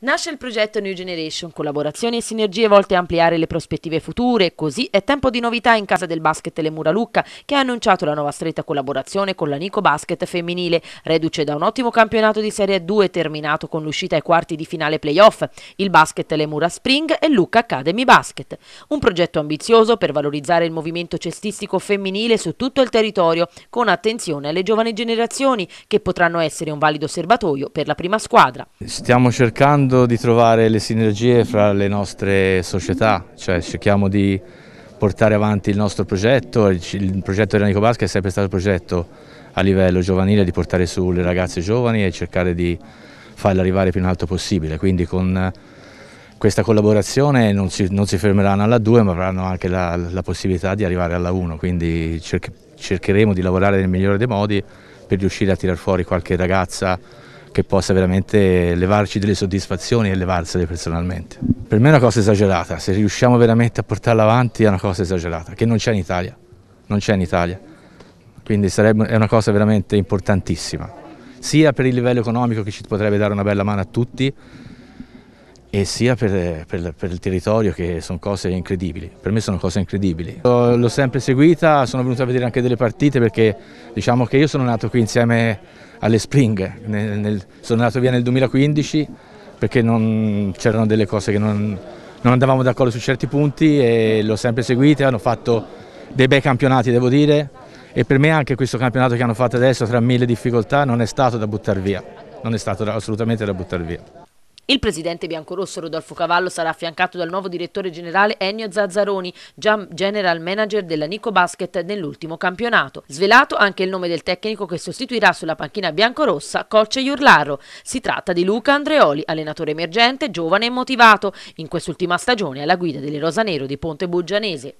Nasce il progetto New Generation, collaborazioni e sinergie volte a ampliare le prospettive future, così è tempo di novità in casa del basket Lemura Lucca che ha annunciato la nuova stretta collaborazione con la Nico Basket femminile, reduce da un ottimo campionato di Serie 2 terminato con l'uscita ai quarti di finale playoff, il basket Lemura Spring e Lucca Academy Basket. Un progetto ambizioso per valorizzare il movimento cestistico femminile su tutto il territorio, con attenzione alle giovani generazioni che potranno essere un valido serbatoio per la prima squadra. Stiamo cercando cercando di trovare le sinergie fra le nostre società, cioè cerchiamo di portare avanti il nostro progetto, il progetto di Ranico Basket è sempre stato un progetto a livello giovanile di portare su le ragazze giovani e cercare di farle arrivare più in alto possibile, quindi con questa collaborazione non si, non si fermeranno alla 2 ma avranno anche la, la possibilità di arrivare alla 1, quindi cercheremo di lavorare nel migliore dei modi per riuscire a tirar fuori qualche ragazza che possa veramente levarci delle soddisfazioni e levarsele personalmente. Per me è una cosa esagerata, se riusciamo veramente a portarla avanti è una cosa esagerata, che non c'è in Italia, non c'è in Italia. Quindi sarebbe, è una cosa veramente importantissima, sia per il livello economico che ci potrebbe dare una bella mano a tutti, e sia per, per, per, il territorio che sono cose incredibili, per me sono cose incredibili. L'ho sempre seguita, sono venuto a vedere anche delle partite perché diciamo che io sono nato qui insieme alle Spring, nel, nel, sono nato via nel 2015 perché c'erano delle cose che non, non andavamo d'accordo su certi punti e l'ho sempre seguita, hanno fatto dei bei campionati devo dire e per me anche questo campionato che hanno fatto adesso tra mille difficoltà non è stato da buttare via, non è stato assolutamente da buttare via. Il presidente biancorosso Rodolfo Cavallo sarà affiancato dal nuovo direttore generale Ennio Zazzaroni, già general manager della Nico Basket nell'ultimo campionato. Svelato anche il nome del tecnico che sostituirà sulla panchina biancorossa Colce Iurlarro. Si tratta di Luca Andreoli, allenatore emergente, giovane e motivato, in quest'ultima stagione alla guida delle Rosa Nero di Ponte Buggianese.